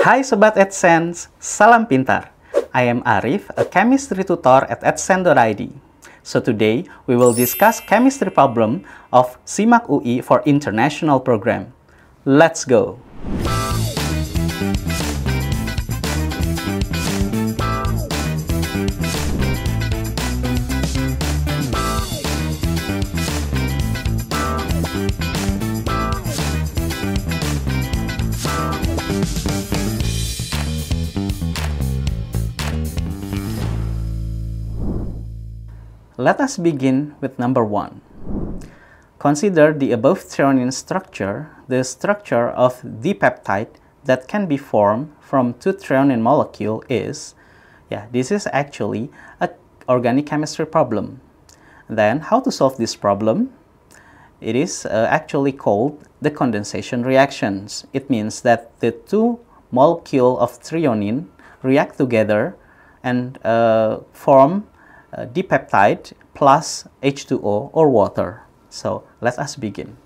Hai Sobat AdSense, salam pintar. I am Arif, a chemistry tutor at AdSense.id. So today, we will discuss chemistry problem of SIMAK UI for international program. Let's go! Let us begin with number one. Consider the above threonine structure, the structure of the peptide that can be formed from two threonine molecule is, yeah, this is actually a organic chemistry problem. Then how to solve this problem? It is uh, actually called the condensation reactions. It means that the two molecule of threonine react together and uh, form uh, plus H2O or water. So let us begin.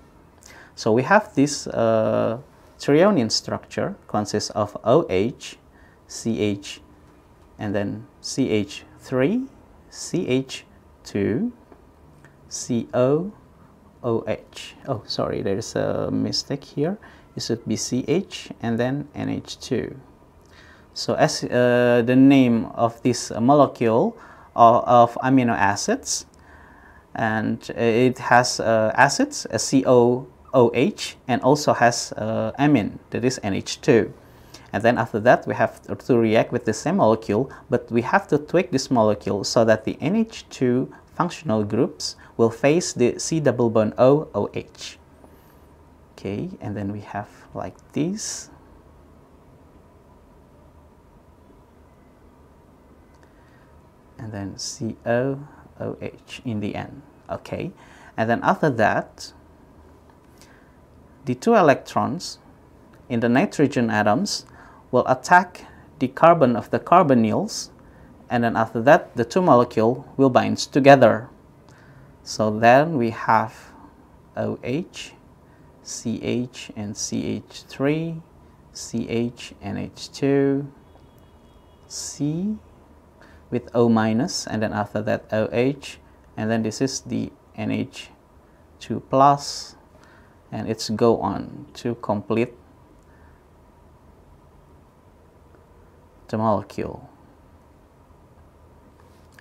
So we have this uh, structure consists of OH, CH, and then CH3, CH2, CO, OH. Oh, sorry, there is a mistake here. It should be CH and then NH2. So as uh, the name of this molecule of, of amino acids and it has uh, acids a COOH and also has uh, amine that is NH2 and then after that we have to react with the same molecule but we have to tweak this molecule so that the NH2 functional groups will face the C double bond O OH okay and then we have like this and then COOH in the end, okay? And then after that, the two electrons in the nitrogen atoms will attack the carbon of the carbonyls and then after that the two molecule will bind together. So then we have OH, CH and CH3, CH and H2, C with O minus and then after that OH and then this is the NH2 plus and it's go on to complete the molecule.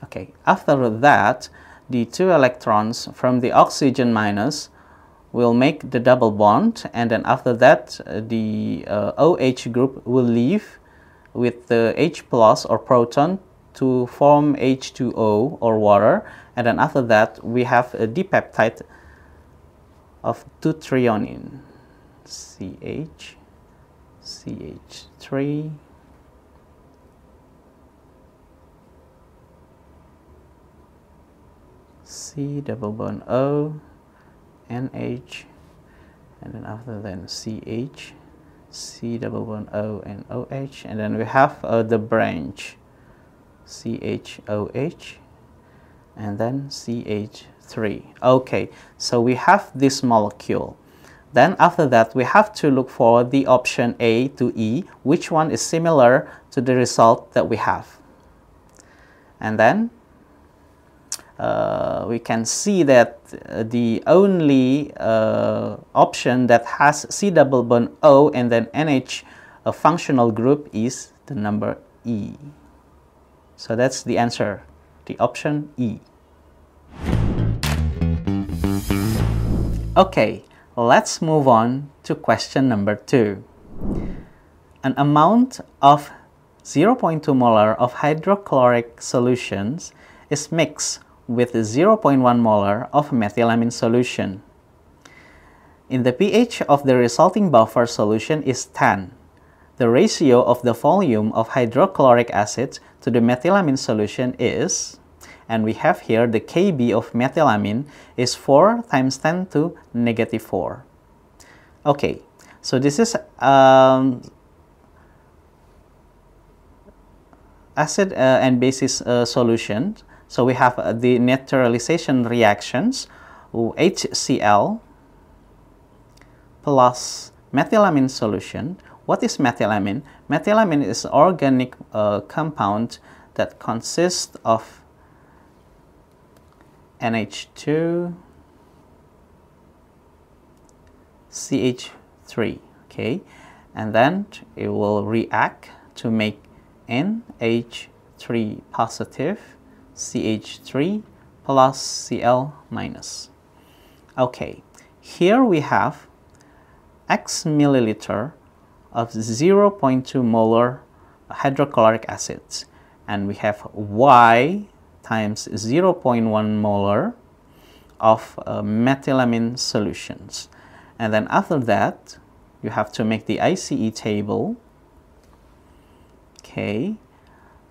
Okay, after that the two electrons from the oxygen minus will make the double bond and then after that uh, the uh, OH group will leave with the H plus or proton to form H2O or water and then after that we have a dipeptide of 2-trionin CH CH3 C double bond O NH and then after then CH C double bond O and OH and then we have uh, the branch CHOH and then CH3. Okay, so we have this molecule. Then after that, we have to look for the option A to E, which one is similar to the result that we have. And then uh, we can see that uh, the only uh, option that has C double bond O and then NH a functional group is the number E. So that's the answer, the option E. Okay, let's move on to question number two. An amount of 0.2 molar of hydrochloric solutions is mixed with 0.1 molar of methylamine solution. In the pH of the resulting buffer solution is 10 the ratio of the volume of hydrochloric acid to the methylamine solution is, and we have here the Kb of methylamine is 4 times 10 to negative 4. Okay, so this is um, acid uh, and basis uh, solution. So we have uh, the neutralization reactions, HCl plus methylamine solution what is methylamine? Methylamine is an organic uh, compound that consists of NH2, CH3, okay? And then it will react to make NH3 positive, CH3 plus Cl minus. Okay, here we have x milliliter of 0.2 molar hydrochloric acid and we have Y times 0.1 molar of uh, methylamine solutions. And then after that, you have to make the ICE table. Okay.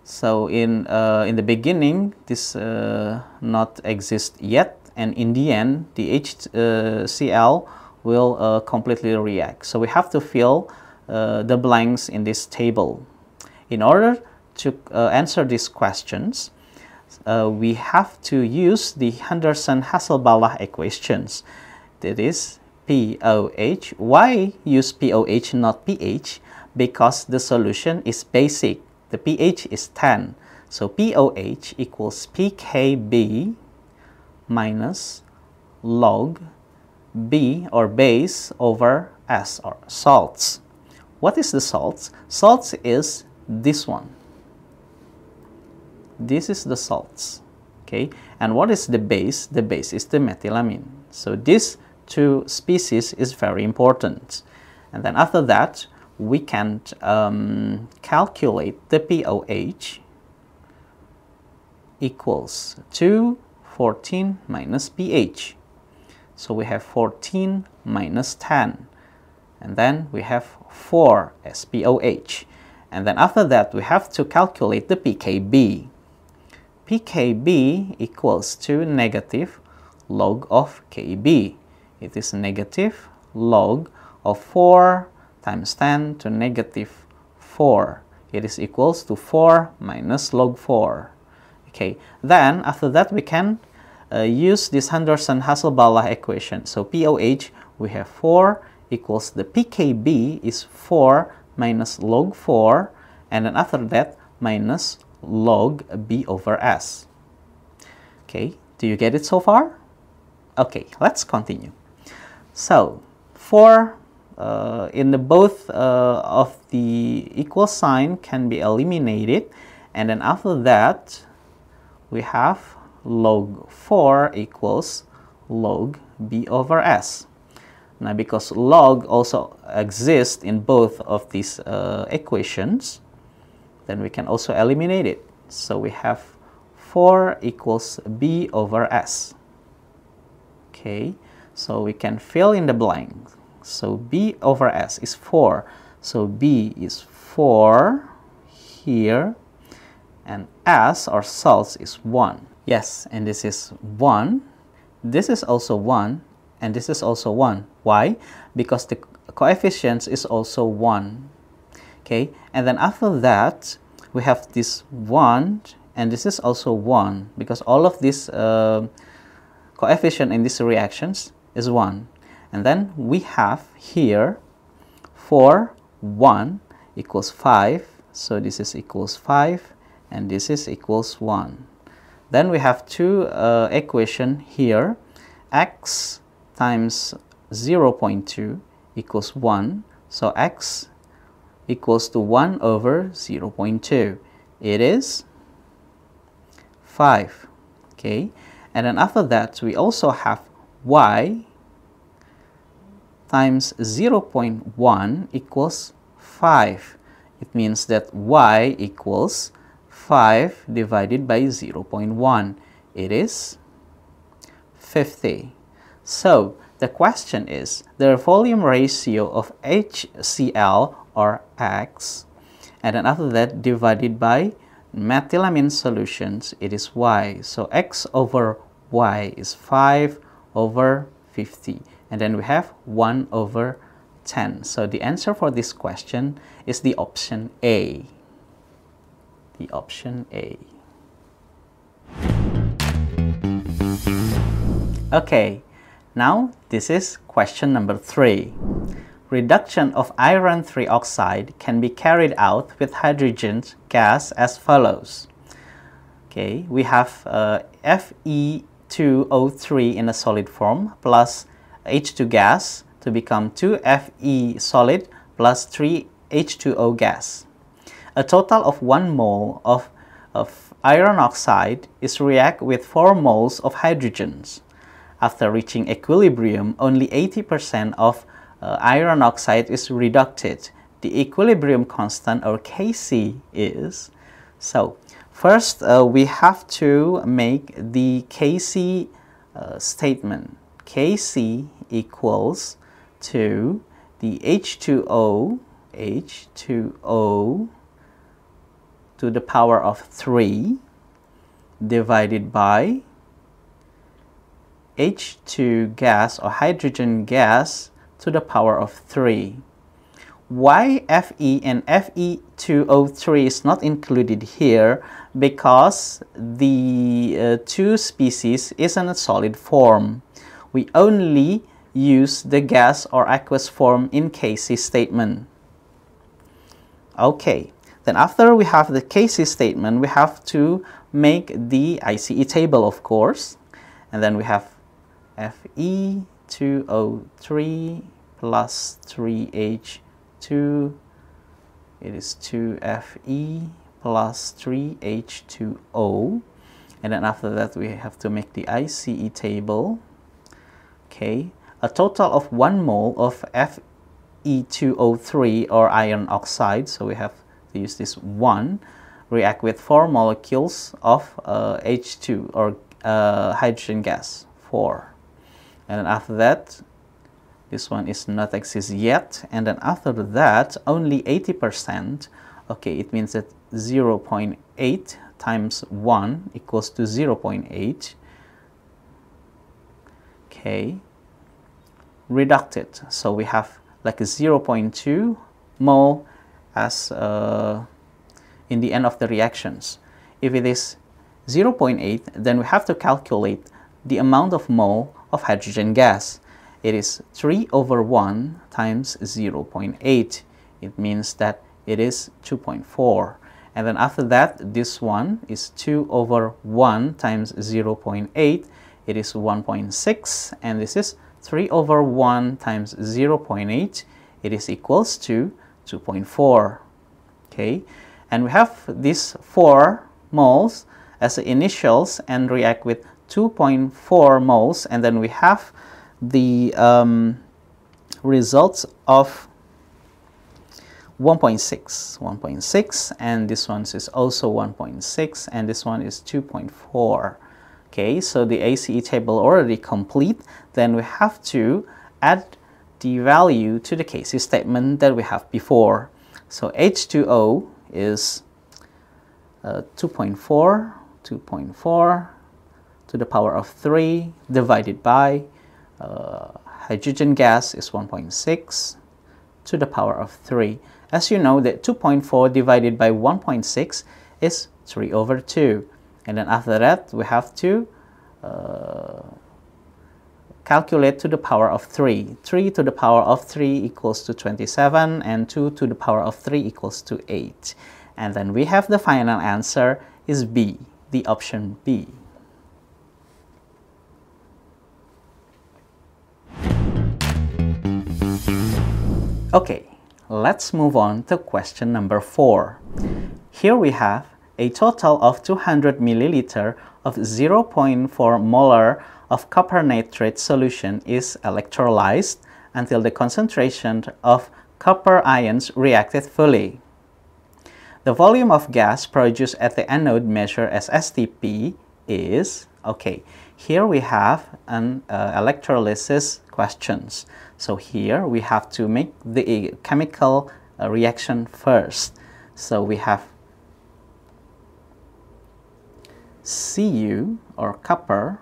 So in, uh, in the beginning, this uh, not exist yet. And in the end, the HCl uh, will uh, completely react. So we have to fill uh, the blanks in this table. In order to uh, answer these questions, uh, we have to use the Henderson-Hasselbalch equations. That is POH. Why use POH not pH? Because the solution is basic. The pH is 10. So POH equals PKB minus log B or base over S or salts. What is the salts? Salts is this one. This is the salts. Okay. And what is the base? The base is the methylamine. So these two species is very important. And then after that, we can um, calculate the pOH equals 2, 14 minus pH. So we have 14 minus 10 and then we have 4 spoh, And then after that, we have to calculate the PKB. PKB equals to negative log of KB. It is negative log of 4 times 10 to negative 4. It is equals to 4 minus log 4. Okay, then after that we can uh, use this Henderson-Hasselbalch equation. So POH, we have 4 equals the PKB is 4 minus log 4 and then after that minus log B over S. Okay, do you get it so far? Okay, let's continue. So, for uh, in the both uh, of the equal sign can be eliminated and then after that we have log 4 equals log b over s. Now, because log also exists in both of these uh, equations, then we can also eliminate it. So we have 4 equals b over s. Okay, so we can fill in the blank. So b over s is 4. So b is 4 here and s or salt is 1. Yes, and this is 1. This is also 1 and this is also 1. Why? Because the coefficient is also 1. Okay, and then after that, we have this 1 and this is also 1 because all of these uh, coefficient in these reactions is 1. And then we have here 4, 1 equals 5. So this is equals 5 and this is equals 1. Then we have two uh, equation here, x times 0 0.2 equals 1. So x equals to 1 over 0 0.2. It is 5. Okay. And then after that, we also have y times 0 0.1 equals 5. It means that y equals 5 divided by 0 0.1. It is 50. So, the question is the volume ratio of HCl or X and then after that divided by methylamine solutions it is Y. So X over Y is 5 over 50 and then we have 1 over 10. So the answer for this question is the option A. The option A. Okay, now this is question number three. Reduction of iron 3 oxide can be carried out with hydrogen gas as follows. Okay, we have uh, Fe2O3 in a solid form plus H2 gas to become 2Fe solid plus 3H2O gas. A total of 1 mole of, of iron oxide is react with 4 moles of hydrogens after reaching equilibrium, only 80% of uh, iron oxide is reducted. The equilibrium constant or Kc is. So first uh, we have to make the Kc uh, statement. Kc equals to the H2O, H2O to the power of 3 divided by H2 gas or hydrogen gas to the power of 3. Why Fe and Fe2O3 is not included here because the uh, two species is in a solid form. We only use the gas or aqueous form in Casey statement. Okay, then after we have the Casey statement, we have to make the ICE table, of course. And then we have Fe2O3 plus 3H2. It is 2Fe plus 3H2O. And then after that, we have to make the ICE table. Okay, a total of one mole of Fe2O3 or iron oxide. So we have to use this one react with four molecules of uh, H2 or uh, hydrogen gas, four and then after that this one is not exist yet and then after that only 80 percent okay it means that 0 0.8 times 1 equals to 0 0.8 okay it so we have like a 0 0.2 mole as uh, in the end of the reactions if it is 0 0.8 then we have to calculate the amount of mole of hydrogen gas. It is 3 over 1 times 0 0.8. It means that it is 2.4. And then after that, this one is 2 over 1 times 0 0.8. It is 1.6. And this is 3 over 1 times 0 0.8. It is equals to 2.4. Okay. And we have these 4 moles as the initials and react with 2.4 moles and then we have the um, results of 1.6, 1.6 and this one is also 1.6 and this one is 2.4. Okay, so the ACE table already complete. Then we have to add the value to the case statement that we have before. So H2O is uh, 2.4, 2.4, to the power of 3 divided by uh, hydrogen gas is 1.6 to the power of 3. As you know that 2.4 divided by 1.6 is 3 over 2. And then after that, we have to uh, calculate to the power of 3. 3 to the power of 3 equals to 27 and 2 to the power of 3 equals to 8. And then we have the final answer is B, the option B. Okay, let's move on to question number four. Here we have a total of 200 milliliter of 0.4 molar of copper nitrate solution is electrolyzed until the concentration of copper ions reacted fully. The volume of gas produced at the anode measured as STP is, okay, here we have an uh, electrolysis questions. So here we have to make the chemical uh, reaction first. So we have Cu or copper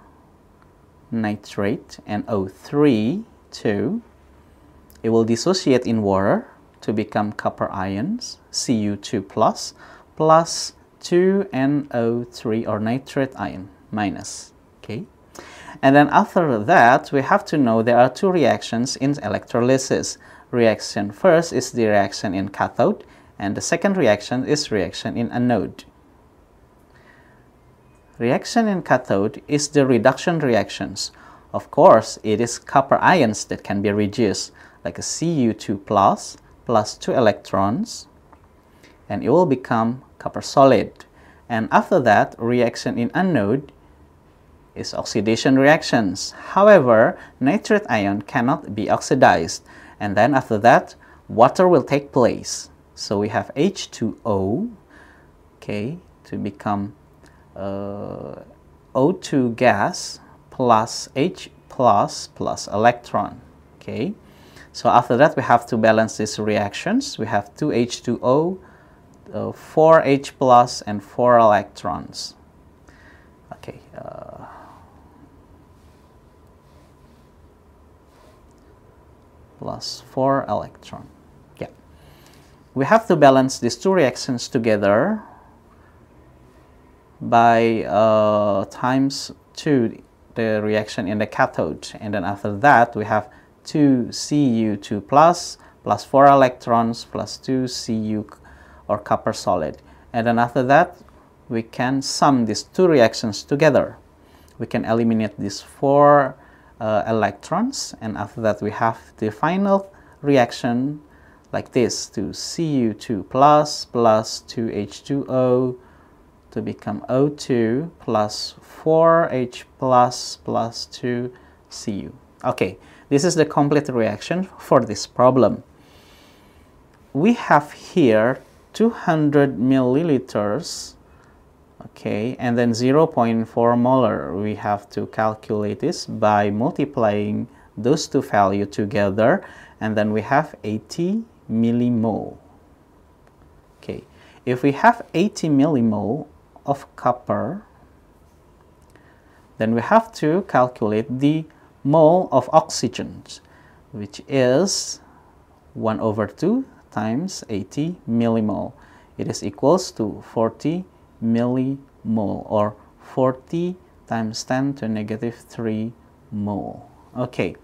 nitrate and O3 2. It will dissociate in water to become copper ions Cu2 plus plus 2NO3 or nitrate ion minus. Okay. And then after that, we have to know there are two reactions in electrolysis. Reaction first is the reaction in cathode, and the second reaction is reaction in anode. Reaction in cathode is the reduction reactions. Of course, it is copper ions that can be reduced, like a Cu2 plus, plus 2 electrons, and it will become copper solid. And after that, reaction in anode is oxidation reactions. However, nitrate ion cannot be oxidized and then after that water will take place. So we have H2O okay, to become uh, O2 gas plus H plus plus electron. Okay, so after that we have to balance these reactions. We have 2H2O, uh, 4H plus and 4 electrons. Okay. Uh, plus 4 electron. Yeah. We have to balance these two reactions together by uh, times 2 the reaction in the cathode and then after that we have 2 Cu2 plus plus 4 electrons plus 2 Cu or copper solid and then after that we can sum these two reactions together we can eliminate these four uh, electrons and after that we have the final reaction like this to Cu2 plus plus 2H2O to become O2 plus 4H plus plus 2 Cu. Okay, this is the complete reaction for this problem. We have here 200 milliliters Okay, and then 0.4 molar, we have to calculate this by multiplying those two values together and then we have 80 millimole. Okay, if we have 80 millimole of copper, then we have to calculate the mole of oxygen, which is 1 over 2 times 80 millimole. It is equals to 40 millimole or 40 times 10 to negative 3 mole. Okay,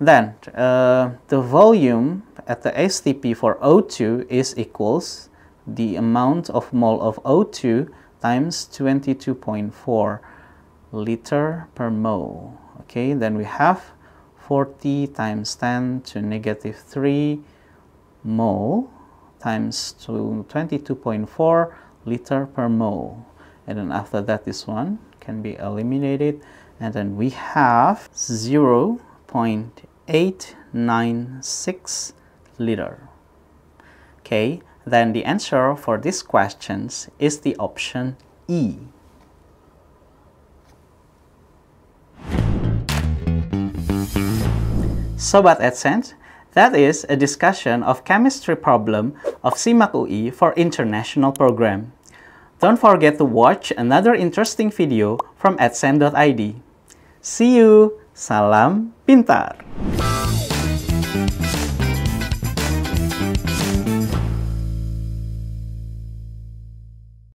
then uh, the volume at the STP for O2 is equals the amount of mole of O2 times 22.4 liter per mole. Okay, then we have 40 times 10 to negative 3 mole times 22.4 liter per mole and then after that this one can be eliminated and then we have 0 0.896 liter okay then the answer for these questions is the option E Sobat AdSense, that is a discussion of chemistry problem of CIMAC UE for international program. Don't forget to watch another interesting video from adsen.id. See you! Salam Pintar!